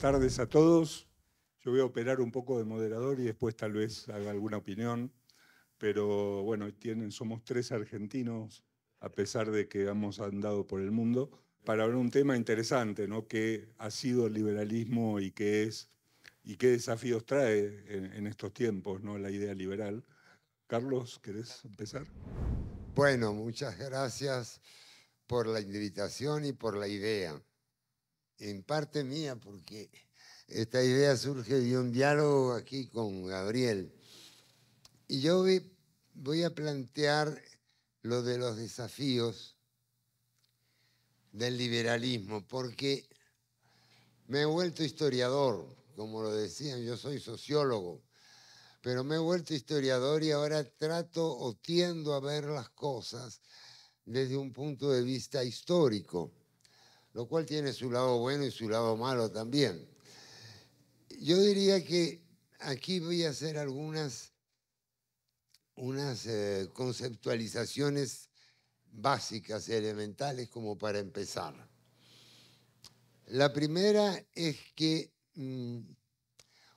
buenas tardes a todos. Yo voy a operar un poco de moderador y después tal vez haga alguna opinión, pero bueno, somos tres argentinos, a pesar de que hemos andado por el mundo, para hablar un tema interesante, ¿no? ¿Qué ha sido el liberalismo y qué es y qué desafíos trae en, en estos tiempos, ¿no? La idea liberal. Carlos, ¿querés empezar? Bueno, muchas gracias por la invitación y por la idea en parte mía, porque esta idea surge de un diálogo aquí con Gabriel. Y yo voy a plantear lo de los desafíos del liberalismo, porque me he vuelto historiador, como lo decían, yo soy sociólogo, pero me he vuelto historiador y ahora trato o tiendo a ver las cosas desde un punto de vista histórico lo cual tiene su lado bueno y su lado malo también. Yo diría que aquí voy a hacer algunas unas eh, conceptualizaciones básicas, elementales, como para empezar. La primera es que mm,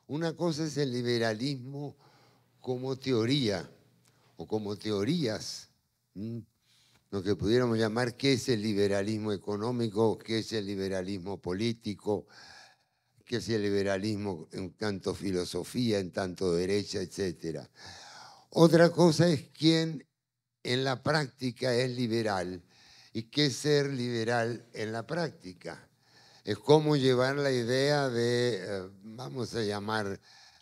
una cosa es el liberalismo como teoría o como teorías, mm, lo que pudiéramos llamar qué es el liberalismo económico, qué es el liberalismo político, qué es el liberalismo en tanto filosofía, en tanto derecha, etc. Otra cosa es quién en la práctica es liberal y qué es ser liberal en la práctica. Es cómo llevar la idea de, eh, vamos a llamar,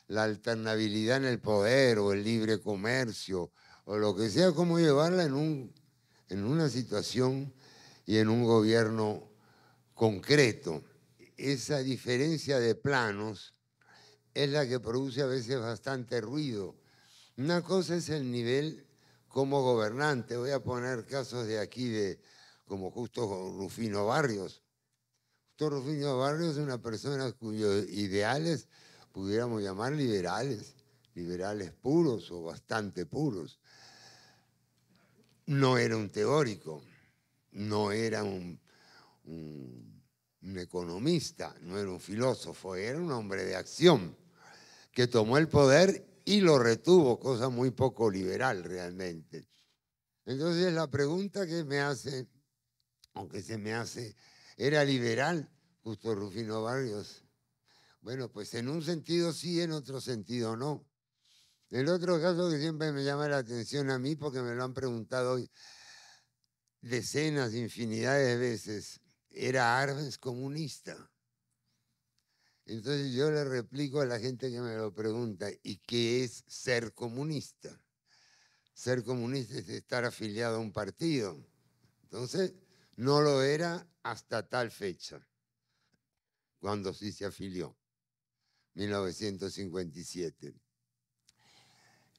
la alternabilidad en el poder o el libre comercio o lo que sea, cómo llevarla en un en una situación y en un gobierno concreto. Esa diferencia de planos es la que produce a veces bastante ruido. Una cosa es el nivel como gobernante. Voy a poner casos de aquí de como justo Rufino Barrios. Justo Rufino Barrios es una persona cuyos ideales pudiéramos llamar liberales, liberales puros o bastante puros no era un teórico, no era un, economista, no era un filósofo, era un hombre de acción que tomó el poder y lo retuvo, cosa muy poco liberal realmente. Entonces la pregunta que me hace, aunque se me hace, ¿era liberal justo Rufino Barrios? Bueno, pues en un sentido sí, en otro sentido no. El otro caso que siempre me llama la atención a mí, porque me lo han preguntado hoy decenas, infinidades de veces, era Arbenz comunista. Entonces yo le replico a la gente que me lo pregunta, ¿y qué es ser comunista? Ser comunista es estar afiliado a un partido. Entonces, no lo era hasta tal fecha, cuando sí se afilió, 1957.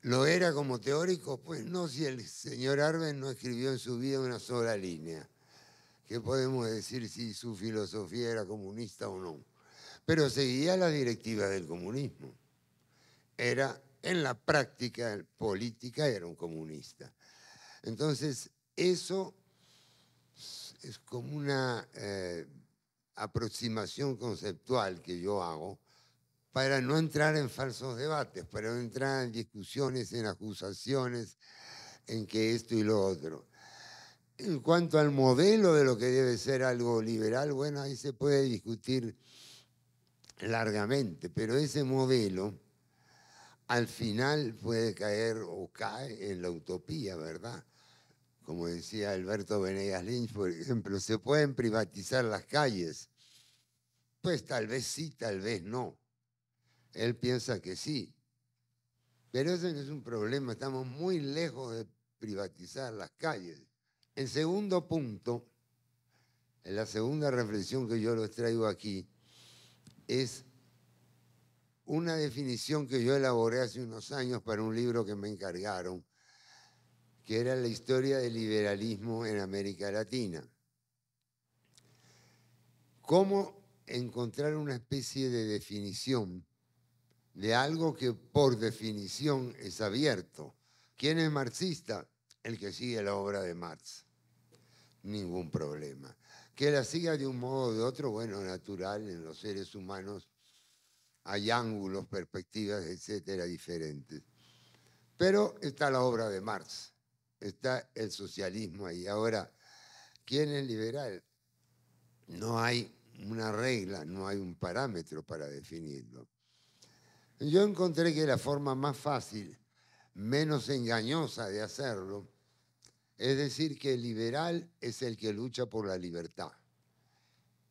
¿Lo era como teórico? Pues no, si el señor Arben no escribió en su vida una sola línea. ¿Qué podemos decir si su filosofía era comunista o no? Pero seguía la directiva del comunismo. Era, en la práctica política, era un comunista. Entonces, eso es como una eh, aproximación conceptual que yo hago para no entrar en falsos debates, para no entrar en discusiones, en acusaciones, en que esto y lo otro. En cuanto al modelo de lo que debe ser algo liberal, bueno, ahí se puede discutir largamente, pero ese modelo al final puede caer o cae en la utopía, ¿verdad? Como decía Alberto Benegas Lynch, por ejemplo, ¿se pueden privatizar las calles? Pues tal vez sí, tal vez no. Él piensa que sí. Pero ese es un problema, estamos muy lejos de privatizar las calles. El segundo punto, la segunda reflexión que yo les traigo aquí, es una definición que yo elaboré hace unos años para un libro que me encargaron, que era la historia del liberalismo en América Latina. ¿Cómo encontrar una especie de definición de algo que por definición es abierto. ¿Quién es marxista? El que sigue la obra de Marx. Ningún problema. Que la siga de un modo o de otro, bueno, natural, en los seres humanos hay ángulos, perspectivas, etcétera, diferentes. Pero está la obra de Marx, está el socialismo ahí. Ahora, ¿quién es liberal? No hay una regla, no hay un parámetro para definirlo. Yo encontré que la forma más fácil, menos engañosa de hacerlo, es decir que el liberal es el que lucha por la libertad.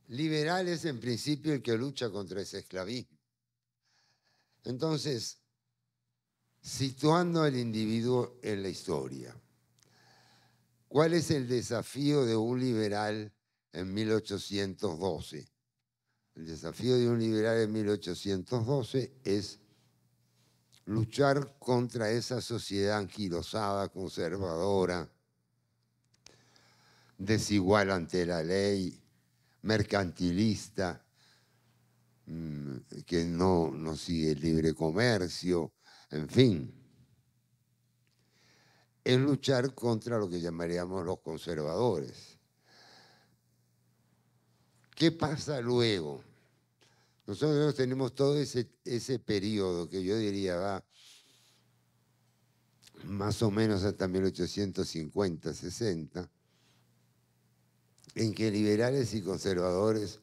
Liberal es en principio el que lucha contra ese esclavismo. Entonces, situando al individuo en la historia, ¿cuál es el desafío de un liberal en 1812? El desafío de un liberal en 1812 es luchar contra esa sociedad anquilosada, conservadora, desigual ante la ley, mercantilista, mm, que no, no sigue el libre comercio, en fin. Es luchar contra lo que llamaríamos los conservadores. ¿Qué pasa luego? Nosotros tenemos todo ese, ese periodo que yo diría va más o menos hasta 1850, 60, en que liberales y conservadores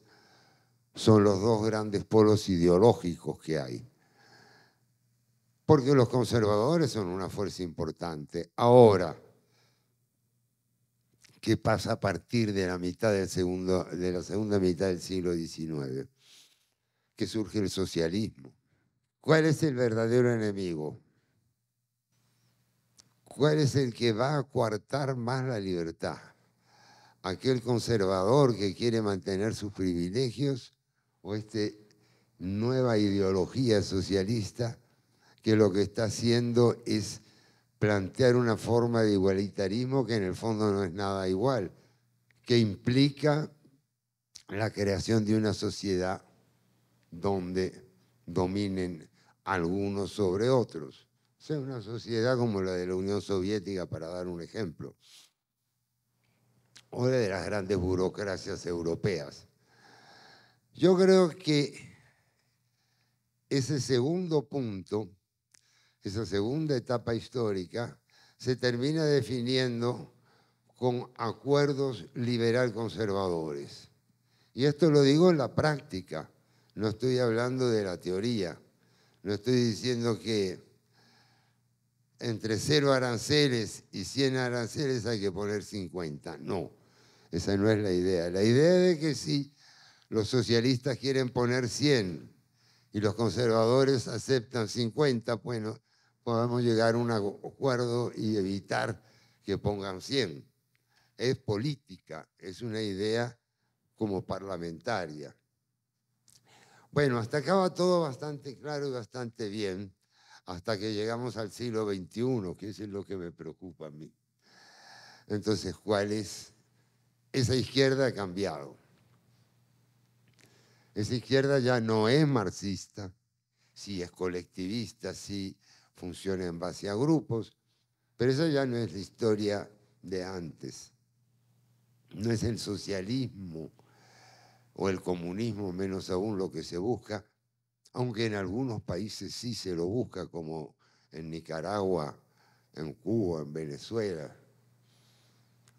son los dos grandes polos ideológicos que hay. Porque los conservadores son una fuerza importante. Ahora, ¿qué pasa a partir de la, mitad del segundo, de la segunda mitad del siglo XIX? que surge el socialismo. ¿Cuál es el verdadero enemigo? ¿Cuál es el que va a coartar más la libertad? ¿Aquel conservador que quiere mantener sus privilegios o esta nueva ideología socialista que lo que está haciendo es plantear una forma de igualitarismo que en el fondo no es nada igual, que implica la creación de una sociedad donde dominen algunos sobre otros. O sea, una sociedad como la de la Unión Soviética, para dar un ejemplo, o la de las grandes burocracias europeas. Yo creo que ese segundo punto, esa segunda etapa histórica, se termina definiendo con acuerdos liberal-conservadores. Y esto lo digo en la práctica, no estoy hablando de la teoría, no estoy diciendo que entre cero aranceles y 100 aranceles hay que poner 50. No, esa no es la idea. La idea de que si los socialistas quieren poner 100 y los conservadores aceptan 50, bueno, podemos llegar a un acuerdo y evitar que pongan 100. Es política, es una idea como parlamentaria. Bueno, hasta acaba todo bastante claro y bastante bien, hasta que llegamos al siglo XXI, que es lo que me preocupa a mí. Entonces, ¿cuál es? Esa izquierda ha cambiado. Esa izquierda ya no es marxista, sí es colectivista, sí funciona en base a grupos, pero esa ya no es la historia de antes. No es el socialismo o el comunismo, menos aún lo que se busca, aunque en algunos países sí se lo busca, como en Nicaragua, en Cuba, en Venezuela.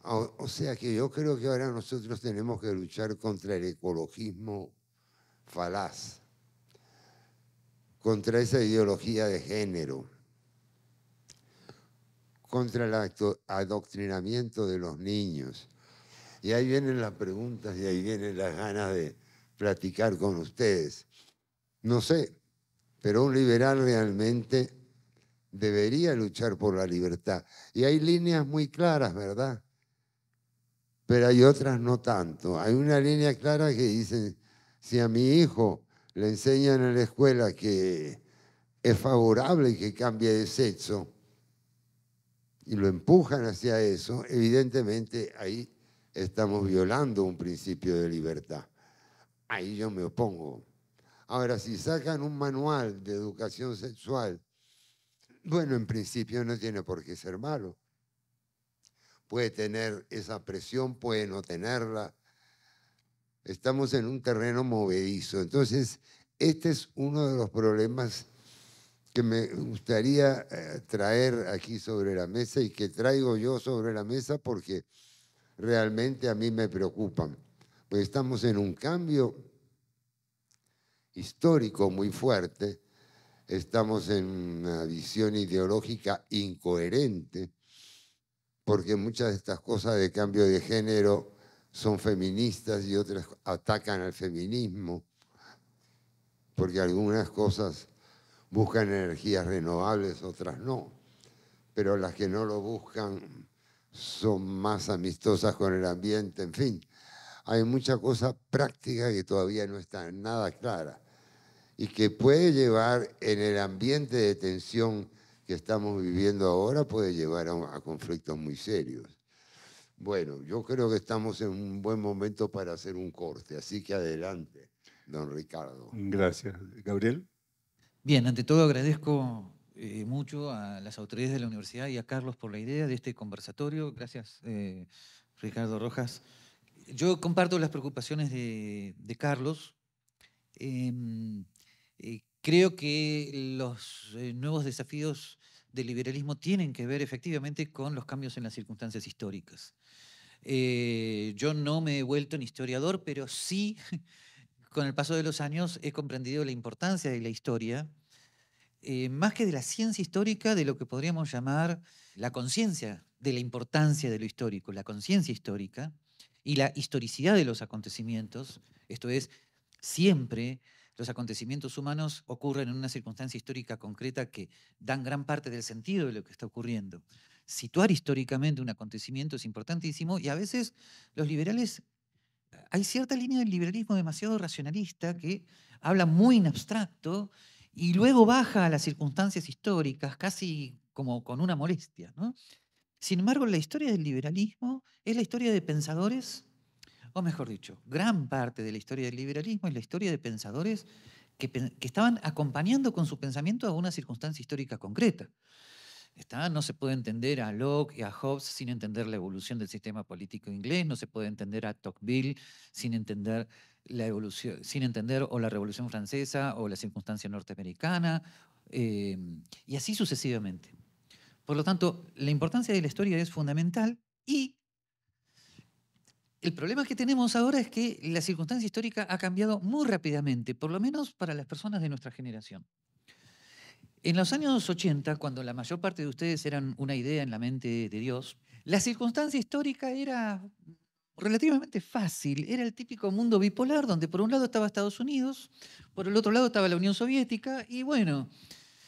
O, sea que yo creo que ahora nosotros tenemos que luchar contra el ecologismo falaz, contra esa ideología de género, contra el adoctrinamiento de los niños y ahí vienen las preguntas y ahí vienen las ganas de platicar con ustedes. No sé, pero un liberal realmente debería luchar por la libertad. Y hay líneas muy claras, ¿verdad? Pero hay otras no tanto. Hay una línea clara que dice, si a mi hijo le enseñan en la escuela que es favorable que cambie de sexo y lo empujan hacia eso, evidentemente ahí estamos violando un principio de libertad. Ahí yo me opongo. Ahora, si sacan un manual de educación sexual, bueno, en principio no tiene por qué ser malo. Puede tener esa presión, puede no tenerla. Estamos en un terreno movedizo. Entonces, este es uno de los problemas que me gustaría eh, traer aquí sobre la mesa y que traigo yo sobre la mesa porque realmente a mí me preocupan. porque estamos en un cambio histórico muy fuerte, estamos en una visión ideológica incoherente, porque muchas de estas cosas de cambio de género son feministas y otras atacan al feminismo, porque algunas cosas buscan energías renovables, otras no, pero las que no lo buscan son más amistosas con el ambiente, en fin. Hay mucha cosa práctica que todavía no está nada clara y que puede llevar en el ambiente de tensión que estamos viviendo ahora, puede llevar a, a conflictos muy serios. Bueno, yo creo que estamos en un buen momento para hacer un corte, así que adelante, don Ricardo. Gracias. Gabriel. Bien, ante todo agradezco eh, mucho a las autoridades de la universidad y a Carlos por la idea de este conversatorio. Gracias, eh, Ricardo Rojas. Yo comparto las preocupaciones de, Carlos. Em, eh, creo que los nuevos desafíos del liberalismo tienen que ver efectivamente con los cambios en las circunstancias históricas. yo no me he vuelto un historiador, pero sí, con el paso de los años, he comprendido la importancia de la historia eh, más que de la ciencia histórica, de lo que podríamos llamar la conciencia de la importancia de lo histórico, la conciencia histórica y la historicidad de los acontecimientos, esto es, siempre los acontecimientos humanos ocurren en una circunstancia histórica concreta que dan gran parte del sentido de lo que está ocurriendo. Situar históricamente un acontecimiento es importantísimo y a veces los liberales, hay cierta línea del liberalismo demasiado racionalista que habla muy en abstracto y luego baja a las circunstancias históricas, casi como con una molestia. ¿no? Sin embargo, la historia del liberalismo es la historia de pensadores, o mejor dicho, gran parte de la historia del liberalismo es la historia de pensadores que, estaban acompañando con su pensamiento a una circunstancia histórica concreta. no se puede entender a Locke y a Hobbes sin entender la evolución del sistema político inglés, no se puede entender a Tocqueville sin entender evolución, sin entender o la Revolución Francesa o la circunstancia norteamericana, eh, y así sucesivamente. Por lo tanto, la importancia de la historia es fundamental y el problema que tenemos ahora es que la circunstancia histórica ha cambiado muy rápidamente, por lo menos para las personas de nuestra generación. En los años 80, cuando la mayor parte de ustedes eran una idea en la mente de Dios, la circunstancia histórica era relativamente fácil. Era el típico mundo bipolar donde por un lado estaba Estados Unidos, por el otro lado estaba la Unión Soviética y bueno,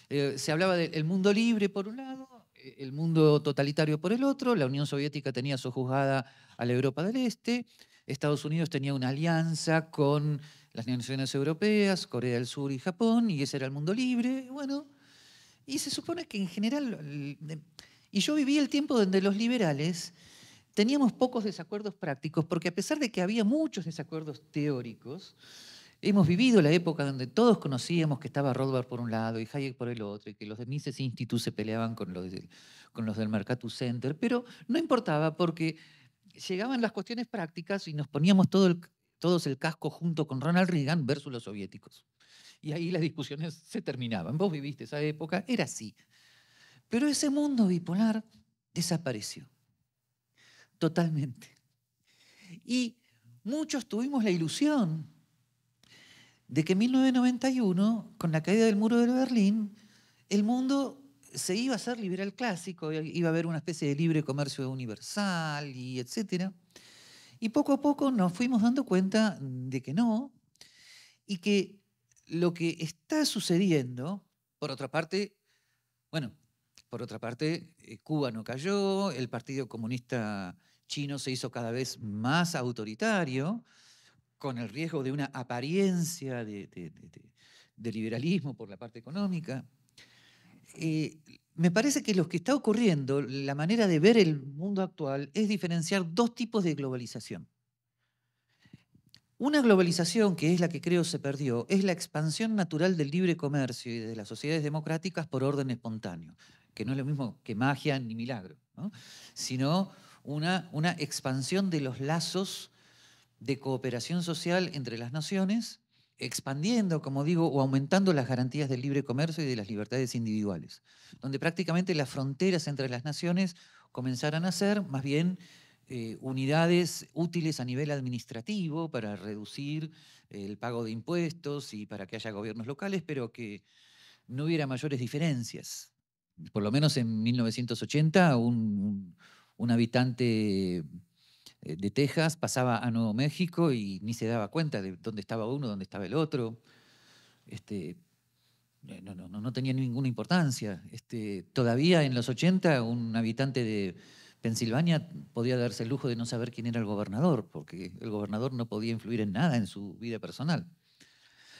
eh, se hablaba del mundo libre por un lado, eh, el mundo totalitario por el otro, la Unión Soviética tenía su sojuzgada a la Europa del Este, Estados Unidos tenía una alianza con las naciones europeas, Corea del Sur y Japón, y ese era el mundo libre, bueno, y se supone que en general, y yo viví el tiempo donde los liberales teníamos pocos desacuerdos prácticos, porque a pesar de que había muchos desacuerdos teóricos, hemos vivido la época donde todos conocíamos que estaba Rothbard por un lado y Hayek por el otro, y que los de Mises Institute se peleaban con los, con los del Mercatus Center, pero no importaba porque llegaban las cuestiones prácticas y nos poníamos todo todos el casco junto con Ronald Reagan versus los soviéticos. Y ahí las discusiones se terminaban. Vos viviste esa época, era así. Pero ese mundo bipolar desapareció totalmente. Y muchos tuvimos la ilusión de que en 1991, con la caída del muro de Berlín, el mundo se iba a ser liberal clásico, iba a haber una especie de libre comercio universal y etcétera. Y poco a poco nos fuimos dando cuenta de que no, y que lo que está sucediendo, por otra parte, bueno, por otra parte, eh, Cuba no cayó, el Partido Comunista chino se hizo cada vez más autoritario, con el riesgo de una apariencia de, liberalismo por la parte económica. Eh, me parece que lo que está ocurriendo, la manera de ver el mundo actual, es diferenciar dos tipos de globalización. Una globalización que es la que creo se perdió es la expansión natural del libre comercio y de las sociedades democráticas por orden espontáneo, que no es lo mismo que magia ni milagro, sino una, expansión de los lazos de cooperación social entre las naciones, expandiendo, como digo, o aumentando las garantías del libre comercio y de las libertades individuales, donde prácticamente las fronteras entre las naciones comenzaran a ser más bien eh, unidades útiles a nivel administrativo para reducir el pago de impuestos y para que haya gobiernos locales, pero que no hubiera mayores diferencias. Por lo menos en 1980 un un habitante eh, de Texas pasaba a Nuevo México y ni se daba cuenta de dónde estaba uno, dónde estaba el otro. Este, eh, no, no, no, tenía ninguna importancia. Este, todavía en los 80 un habitante de Pensilvania podía darse el lujo de no saber quién era el gobernador, porque el gobernador no podía influir en nada en su vida personal.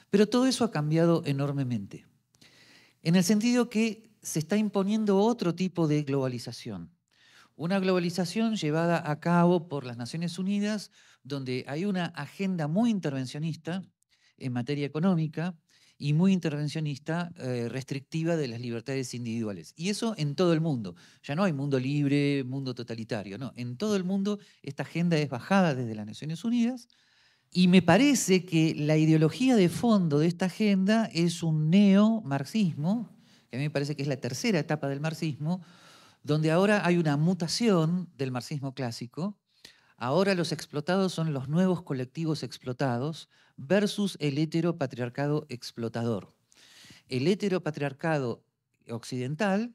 Pero todo eso ha cambiado enormemente, en el sentido que se está imponiendo otro tipo de globalización. Una globalización llevada a cabo por las Naciones Unidas, donde hay una agenda muy intervencionista en materia económica y muy intervencionista eh, restrictiva de las libertades individuales. Y eso en todo el mundo. Ya no hay mundo libre, mundo totalitario, no. En todo el mundo esta agenda es bajada desde las Naciones Unidas y me parece que la ideología de fondo de esta agenda es un neo marxismo, que a mí me parece que es la tercera etapa del marxismo, donde ahora hay una mutación del marxismo clásico. Ahora los explotados son los nuevos colectivos explotados versus el heteropatriarcado explotador. El heteropatriarcado occidental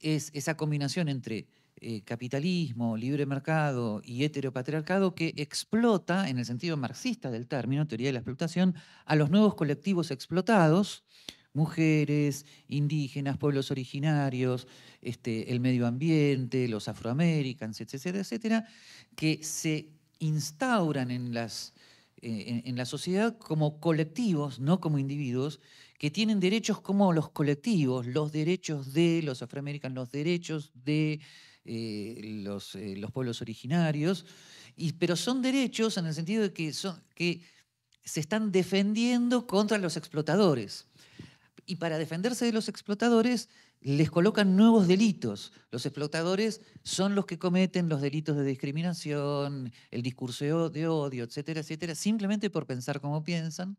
es esa combinación entre eh, capitalismo, libre mercado y heteropatriarcado que explota, en el sentido marxista del término, teoría de la explotación, a los nuevos colectivos explotados mujeres, indígenas, pueblos originarios, este, el medio ambiente, los afroamericanos, etcétera, etcétera, que se instauran en, las, eh, en, la sociedad como colectivos, no como individuos, que tienen derechos como los colectivos, los derechos de los afroamericanos, los derechos de eh, eh, los, pueblos originarios, y, pero son derechos en el sentido de que, son, que se están defendiendo contra los explotadores y para defenderse de los explotadores les colocan nuevos delitos. Los explotadores son los que cometen los delitos de discriminación, el discurso de odio, etcétera, etcétera, simplemente por pensar como piensan.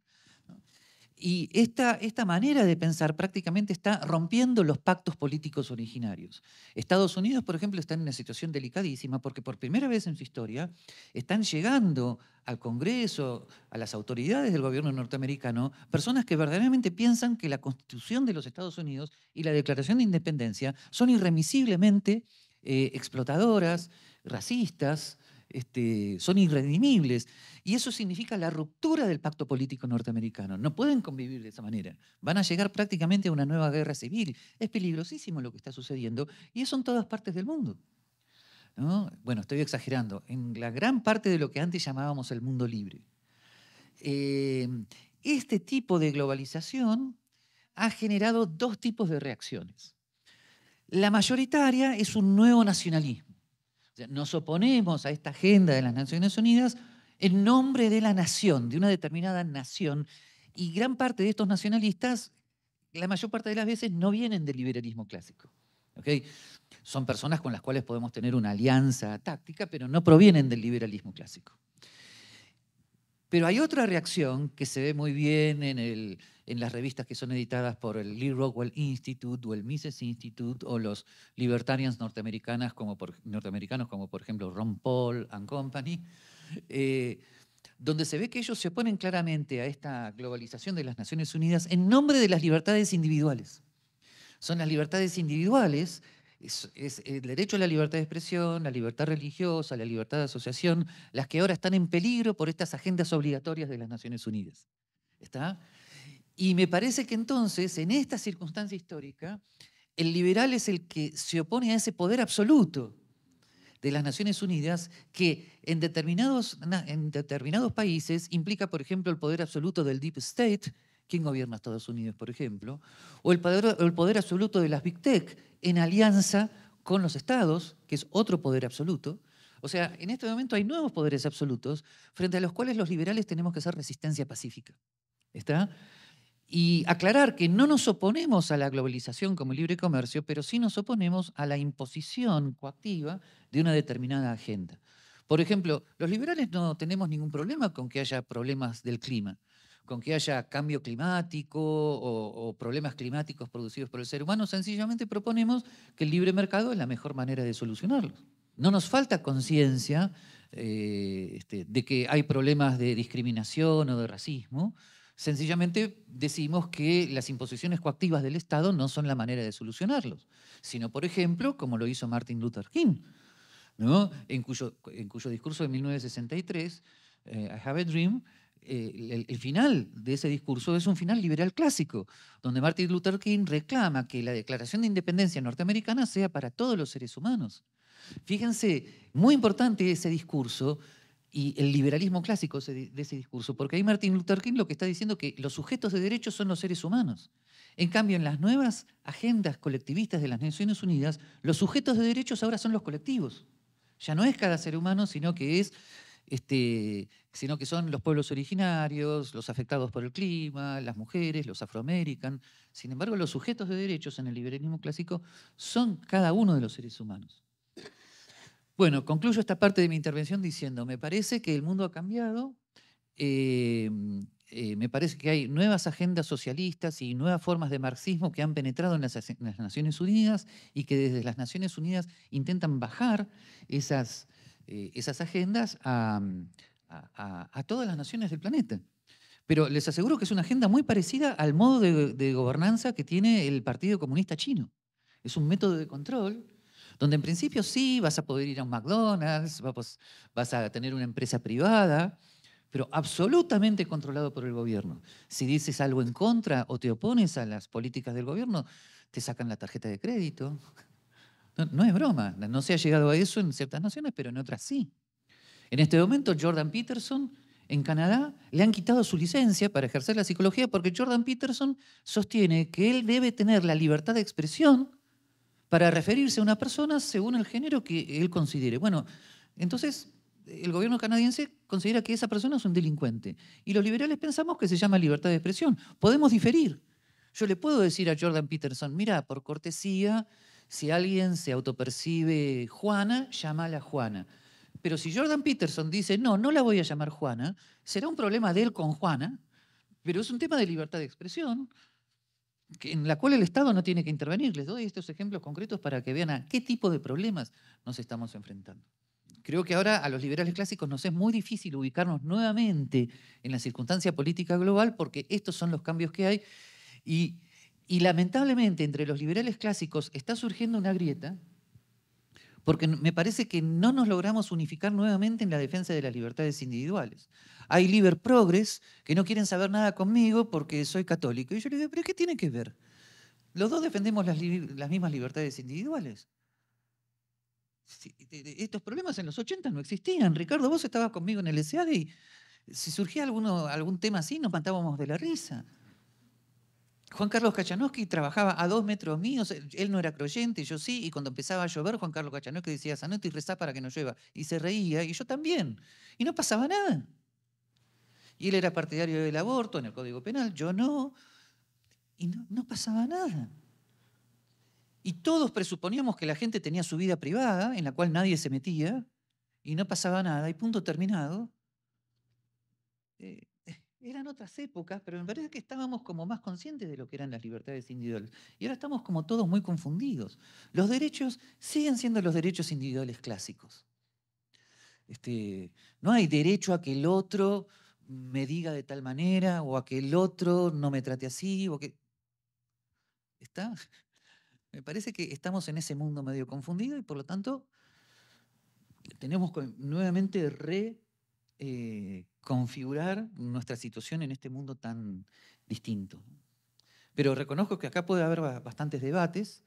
Y esta, esta manera de pensar prácticamente está rompiendo los pactos políticos originarios. Estados Unidos, por ejemplo, está en una situación delicadísima porque por primera vez en su historia están llegando al Congreso, a las autoridades del gobierno norteamericano, personas que verdaderamente piensan que la Constitución de los Estados Unidos y la Declaración de Independencia son irremisiblemente eh, explotadoras, racistas, este, son irredimibles. Y eso significa la ruptura del pacto político norteamericano. No pueden convivir de esa manera. Van a llegar prácticamente a una nueva guerra civil. Es peligrosísimo lo que está sucediendo y eso en todas partes del mundo. Bueno, estoy exagerando. En la gran parte de lo que antes llamábamos el mundo libre. Eh, este tipo de globalización ha generado dos tipos de reacciones. La mayoritaria es un nuevo nacionalismo nos oponemos a esta agenda de las Naciones Unidas en nombre de la nación, de una determinada nación. Y gran parte de estos nacionalistas, la mayor parte de las veces, no vienen del liberalismo clásico. Son personas con las cuales podemos tener una alianza táctica, pero no provienen del liberalismo clásico. Pero hay otra reacción que se ve muy bien en, las revistas que son editadas por el Lee Rockwell Institute o el Mises Institute o los libertarians norteamericanas como por, norteamericanos como por ejemplo Ron Paul and Company, eh, donde se ve que ellos se oponen claramente a esta globalización de las Naciones Unidas en nombre de las libertades individuales. Son las libertades individuales es, el derecho a la libertad de expresión, la libertad religiosa, la libertad de asociación, las que ahora están en peligro por estas agendas obligatorias de las Naciones Unidas. ¿Está? Y me parece que entonces, en esta circunstancia histórica, el liberal es el que se opone a ese poder absoluto de las Naciones Unidas que en en determinados países implica, por ejemplo, el poder absoluto del deep state, ¿Quién gobierna Estados Unidos, por ejemplo? O el poder, absoluto de las Big Tech en alianza con los estados, que es otro poder absoluto. O sea, en este momento hay nuevos poderes absolutos frente a los cuales los liberales tenemos que hacer resistencia pacífica. ¿Está? Y aclarar que no nos oponemos a la globalización como libre comercio, pero sí nos oponemos a la imposición coactiva de una determinada agenda. Por ejemplo, los liberales no tenemos ningún problema con que haya problemas del clima con que haya cambio climático o, problemas climáticos producidos por el ser humano, sencillamente proponemos que el libre mercado es la mejor manera de solucionarlos. No nos falta conciencia eh, este, de que hay problemas de discriminación o de racismo, sencillamente decimos que las imposiciones coactivas del Estado no son la manera de solucionarlos, sino, por ejemplo, como lo hizo Martin Luther King, ¿no? en, cuyo, discurso de 1963, eh, I Have a Dream, eh, el, final de ese discurso es un final liberal clásico, donde Martin Luther King reclama que la Declaración de Independencia norteamericana sea para todos los seres humanos. Fíjense, muy importante ese discurso y el liberalismo clásico de ese discurso, porque ahí Martin Luther King lo que está diciendo es que los sujetos de derechos son los seres humanos. En cambio, en las nuevas agendas colectivistas de las Naciones Unidas, los sujetos de derechos ahora son los colectivos. Ya no es cada ser humano, sino que es este, sino que son los pueblos originarios, los afectados por el clima, las mujeres, los afroamericanos. Sin embargo, los sujetos de derechos en el liberalismo clásico son cada uno de los seres humanos. Bueno, concluyo esta parte de mi intervención diciendo, me parece que el mundo ha cambiado, eh, eh, me parece que hay nuevas agendas socialistas y nuevas formas de marxismo que han penetrado en las, Naciones Unidas y que desde las Naciones Unidas intentan bajar esas, eh, esas agendas a, a, todas las naciones del planeta. Pero les aseguro que es una agenda muy parecida al modo de, gobernanza que tiene el Partido Comunista Chino. Es un método de control donde en principio sí vas a poder ir a un McDonald's, vas a tener una empresa privada, pero absolutamente controlado por el gobierno. Si dices algo en contra o te opones a las políticas del gobierno, te sacan la tarjeta de crédito. No, no es broma, no se ha llegado a eso en ciertas naciones, pero en otras sí. En este momento, Jordan Peterson en Canadá le han quitado su licencia para ejercer la psicología porque Jordan Peterson sostiene que él debe tener la libertad de expresión para referirse a una persona según el género que él considere. Bueno, entonces el gobierno canadiense considera que esa persona es un delincuente y los liberales pensamos que se llama libertad de expresión. Podemos diferir. Yo le puedo decir a Jordan Peterson, mira, por cortesía, si alguien se autopercibe Juana, llámala Juana. Pero si Jordan Peterson dice, no, no la voy a llamar Juana, será un problema de él con Juana, pero es un tema de libertad de expresión en la cual el Estado no tiene que intervenir. Les doy estos ejemplos concretos para que vean a qué tipo de problemas nos estamos enfrentando. Creo que ahora a los liberales clásicos nos es muy difícil ubicarnos nuevamente en la circunstancia política global porque estos son los cambios que hay y, y lamentablemente entre los liberales clásicos está surgiendo una grieta porque me parece que no nos logramos unificar nuevamente en la defensa de las libertades individuales. Hay liber progress que no quieren saber nada conmigo porque soy católico. Y yo le digo, ¿pero qué tiene que ver? Los dos defendemos las, mismas libertades individuales. Estos problemas en los 80 no existían. Ricardo, vos estabas conmigo en el S.A.D. y si surgía alguno, algún tema así, nos matábamos de la risa. Juan Carlos Kachanowski trabajaba a dos metros míos, él no era creyente, yo sí, y cuando empezaba a llover, Juan Carlos Kachanowski decía, y rezá para que no llueva, y se reía, y yo también, y no pasaba nada. Y él era partidario del aborto en el Código Penal, yo no, y no, pasaba nada. Y todos presuponíamos que la gente tenía su vida privada, en la cual nadie se metía, y no pasaba nada, y punto terminado. Eh, eran otras épocas, pero me parece que estábamos como más conscientes de lo que eran las libertades individuales. Y ahora estamos como todos muy confundidos. Los derechos siguen siendo los derechos individuales clásicos. Este, no hay derecho a que el otro me diga de tal manera o a que el otro no me trate así o está me parece que estamos en ese mundo medio confundido y por lo tanto tenemos nuevamente re eh, configurar nuestra situación en este mundo tan distinto. Pero reconozco que acá puede haber bastantes debates.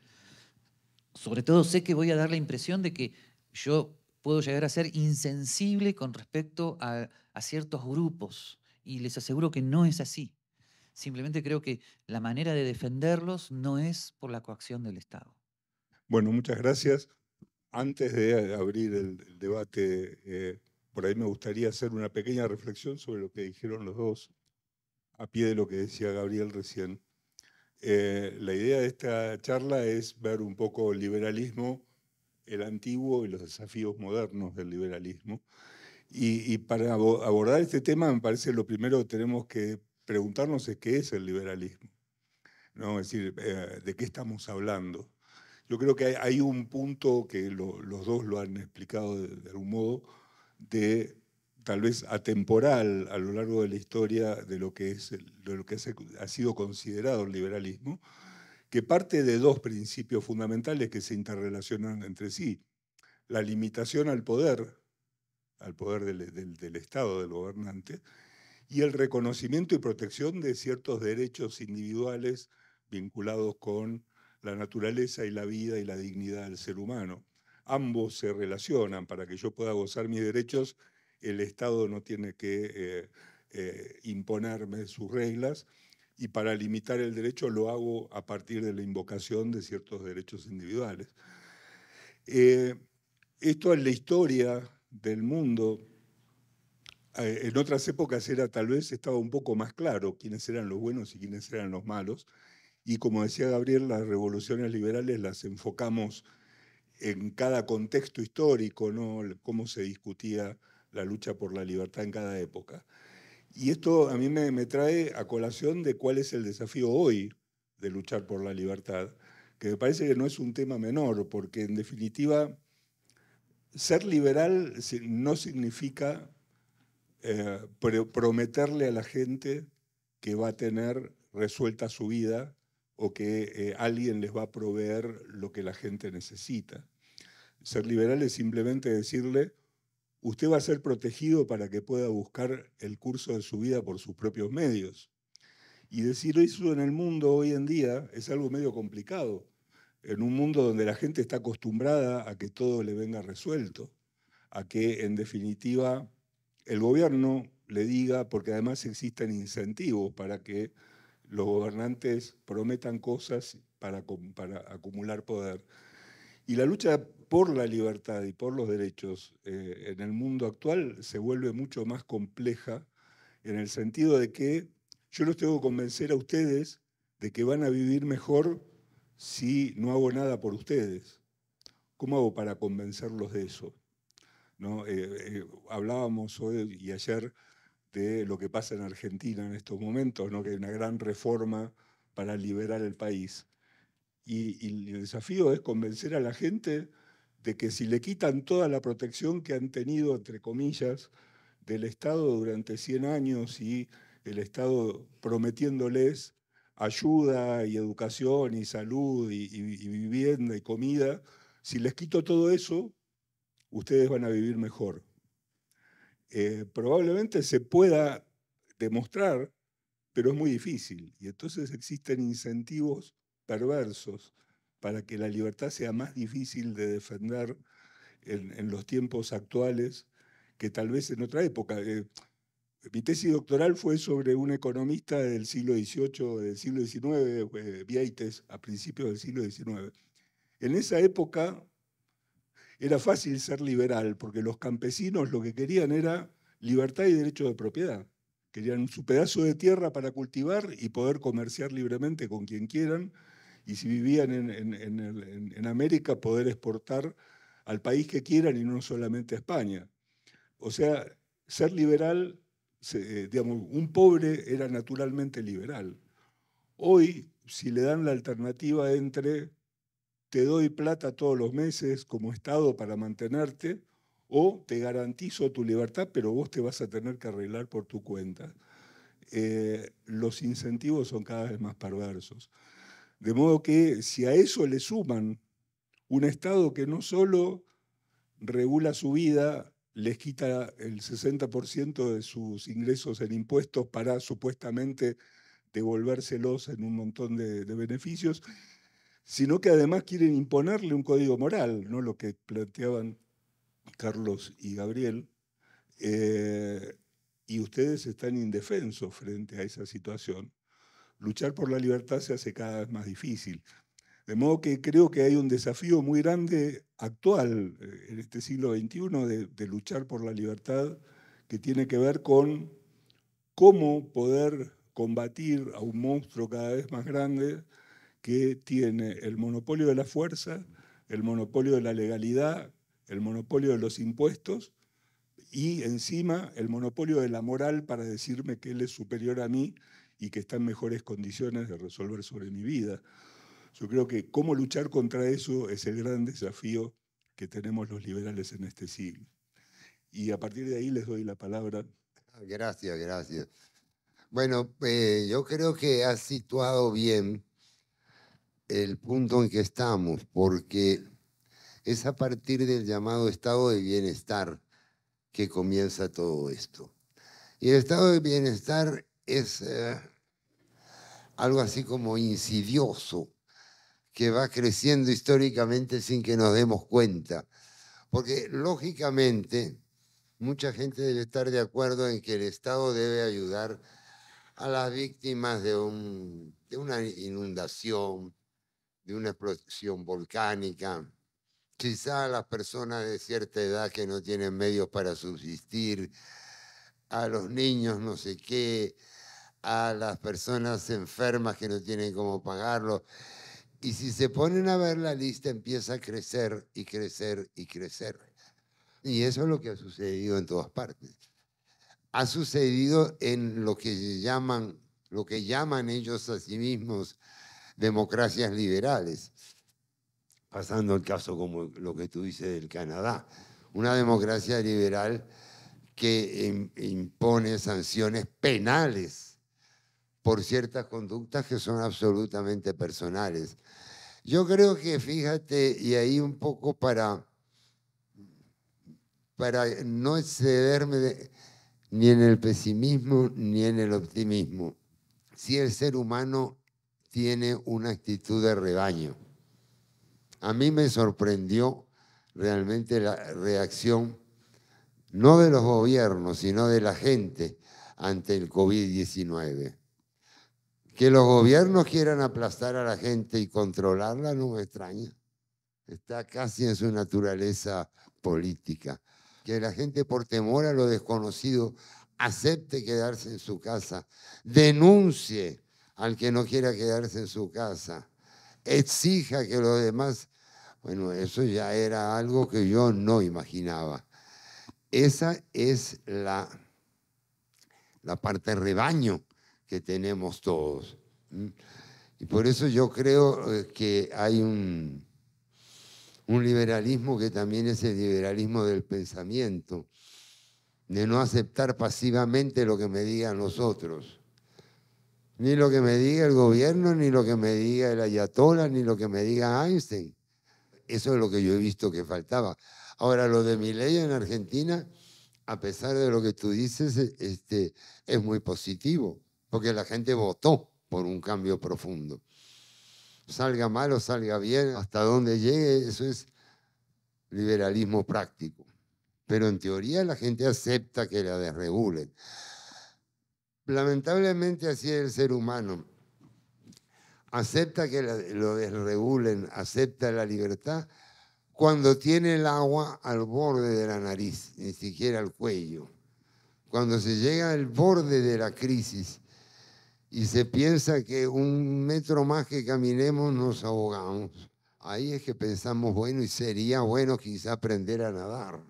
Sobre todo sé que voy a dar la impresión de que yo puedo llegar a ser insensible con respecto a, ciertos grupos y les aseguro que no es así. Simplemente creo que la manera de defenderlos no es por la coacción del Estado. Bueno, muchas gracias. Antes de abrir el, debate eh, por ahí me gustaría hacer una pequeña reflexión sobre lo que dijeron los dos, a pie de lo que decía Gabriel recién. Eh, la idea de esta charla es ver un poco el liberalismo, el antiguo y los desafíos modernos del liberalismo. Y, para abordar este tema, me parece lo primero que tenemos que preguntarnos es qué es el liberalismo. ¿no? Es decir, eh, ¿de qué estamos hablando? Yo creo que hay, un punto que los dos lo han explicado de algún modo, de tal vez atemporal a lo largo de la historia de lo que, es, lo que ha sido considerado el liberalismo, que parte de dos principios fundamentales que se interrelacionan entre sí. La limitación al poder, al poder del Estado, del gobernante, y el reconocimiento y protección de ciertos derechos individuales vinculados con la naturaleza y la vida y la dignidad del ser humano ambos se relacionan para que yo pueda gozar mis derechos, el Estado no tiene que eh, eh, imponerme sus reglas y para limitar el derecho lo hago a partir de la invocación de ciertos derechos individuales. Eh, esto es la historia del mundo, en otras épocas era tal vez estaba un poco más claro quiénes eran los buenos y quiénes eran los malos, y como decía Gabriel, las revoluciones liberales las enfocamos en cada contexto histórico, cómo se discutía la lucha por la libertad en cada época. Y esto a mí me, trae a colación de cuál es el desafío hoy de luchar por la libertad, que me parece que no es un tema menor, porque en definitiva ser liberal no significa eh, prometerle a la gente que va a tener resuelta su vida o que eh, alguien les va a proveer lo que la gente necesita. Ser liberal es simplemente decirle, usted va a ser protegido para que pueda buscar el curso de su vida por sus propios medios. Y decir eso en el mundo hoy en día es algo medio complicado, en un mundo donde la gente está acostumbrada a que todo le venga resuelto, a que en definitiva el gobierno le diga, porque además existen incentivos para que los gobernantes prometan cosas para, para acumular poder. Y la lucha por la libertad y por los derechos eh, en el mundo actual se vuelve mucho más compleja en el sentido de que yo los tengo que convencer a ustedes de que van a vivir mejor si no hago nada por ustedes. ¿Cómo hago para convencerlos de eso? ¿No? Eh, eh, hablábamos hoy y ayer de lo que pasa en Argentina en estos momentos, ¿no? que hay una gran reforma para liberar el país. Y, el desafío es convencer a la gente de que si le quitan toda la protección que han tenido, entre comillas, del Estado durante 100 años y el Estado prometiéndoles ayuda y educación y salud y, vivienda y comida, si les quito todo eso, ustedes van a vivir mejor. Eh, probablemente se pueda demostrar, pero es muy difícil. Y entonces existen incentivos perversos para que la libertad sea más difícil de defender en, los tiempos actuales que tal vez en otra época. Eh, mi tesis doctoral fue sobre un economista del siglo XVIII, del siglo XIX, eh, a principios del siglo XIX. En esa época era fácil ser liberal, porque los campesinos lo que querían era libertad y derecho de propiedad. Querían su pedazo de tierra para cultivar y poder comerciar libremente con quien quieran, y si vivían en, América, poder exportar al país que quieran y no solamente a España. O sea, ser liberal, eh, digamos, un pobre era naturalmente liberal. Hoy, si le dan la alternativa entre te doy plata todos los meses como Estado para mantenerte, o te garantizo tu libertad, pero vos te vas a tener que arreglar por tu cuenta. Eh, los incentivos son cada vez más perversos. De modo que si a eso le suman un Estado que no solo regula su vida, les quita el 60% de sus ingresos en impuestos para supuestamente devolvérselos en un montón de, beneficios, sino que además quieren imponerle un código moral, ¿no? lo que planteaban Carlos y Gabriel, eh, y ustedes están indefensos frente a esa situación luchar por la libertad se hace cada vez más difícil. De modo que creo que hay un desafío muy grande actual eh, en este siglo XXI de, luchar por la libertad que tiene que ver con cómo poder combatir a un monstruo cada vez más grande que tiene el monopolio de la fuerza, el monopolio de la legalidad, el monopolio de los impuestos y encima el monopolio de la moral para decirme que él es superior a mí y que está en mejores condiciones de resolver sobre mi vida. Yo creo que cómo luchar contra eso es el gran desafío que tenemos los liberales en este siglo. Y a partir de ahí les doy la palabra. Ah, gracias, gracias. Bueno, eh, yo creo que has situado bien el punto en que estamos, porque es a partir del llamado estado de bienestar que comienza todo esto. Y el estado de bienestar es eh, algo así como insidioso, que va creciendo históricamente sin que nos demos cuenta. Porque lógicamente mucha gente debe estar de acuerdo en que el Estado debe ayudar a las víctimas de, una inundación, de una explosión volcánica, quizá a las personas de cierta edad que no tienen medios para subsistir, a los niños no sé qué, a las personas enfermas que no tienen cómo pagarlo. Y si se ponen a ver la lista, empieza a crecer y crecer y crecer. Y eso es lo que ha sucedido en todas partes. Ha sucedido en lo que llaman, lo que llaman ellos a sí mismos democracias liberales. Pasando el caso como lo que tú dices del Canadá. Una democracia liberal que impone sanciones penales por ciertas conductas que son absolutamente personales. Yo creo que, fíjate, y ahí un poco para, para no excederme ni en el pesimismo ni en el optimismo, si el ser humano tiene una actitud de rebaño. A mí me sorprendió realmente la reacción, no de los gobiernos, sino de la gente ante el COVID-19. Que los gobiernos quieran aplastar a la gente y controlarla no me extraña. Está casi en su naturaleza política. Que la gente por temor a lo desconocido acepte quedarse en su casa, denuncie al que no quiera quedarse en su casa, exija que los demás... Bueno, eso ya era algo que yo no imaginaba. Esa es la, la parte rebaño que tenemos todos. Y por eso yo creo eh, que hay un, un liberalismo que también es el liberalismo del pensamiento, de no aceptar pasivamente lo que me digan los otros. Ni lo que me diga el gobierno, ni lo que me diga el ayatollah, ni lo que me diga Einstein. Eso es lo que yo he visto que faltaba. Ahora, lo de mi ley en Argentina, a pesar de lo que tú dices, este, es muy positivo porque la gente votó por un cambio profundo. Salga mal o salga bien, hasta donde llegue, eso es liberalismo práctico. Pero en teoría la gente acepta que la desregulen. Lamentablemente así es el ser humano. Acepta que lo desregulen, acepta la libertad cuando tiene el agua al borde de la nariz, ni siquiera al cuello. Cuando se llega al borde de la crisis, y se piensa que un metro más que caminemos nos ahogamos. Ahí es que pensamos, bueno, y sería bueno quizá aprender a nadar.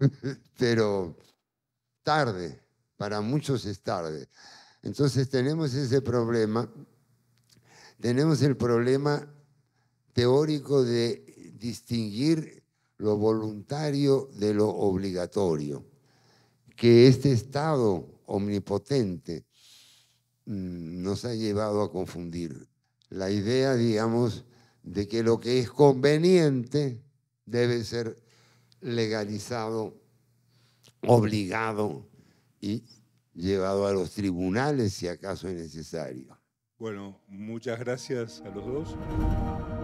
Pero tarde, para muchos es tarde. Entonces tenemos ese problema, tenemos el problema teórico de distinguir lo voluntario de lo obligatorio, que este Estado omnipotente Mm, nos ha llevado a confundir la idea, digamos, de que lo que es conveniente debe ser legalizado, obligado y llevado a los tribunales si acaso es necesario. Bueno, muchas gracias a los dos.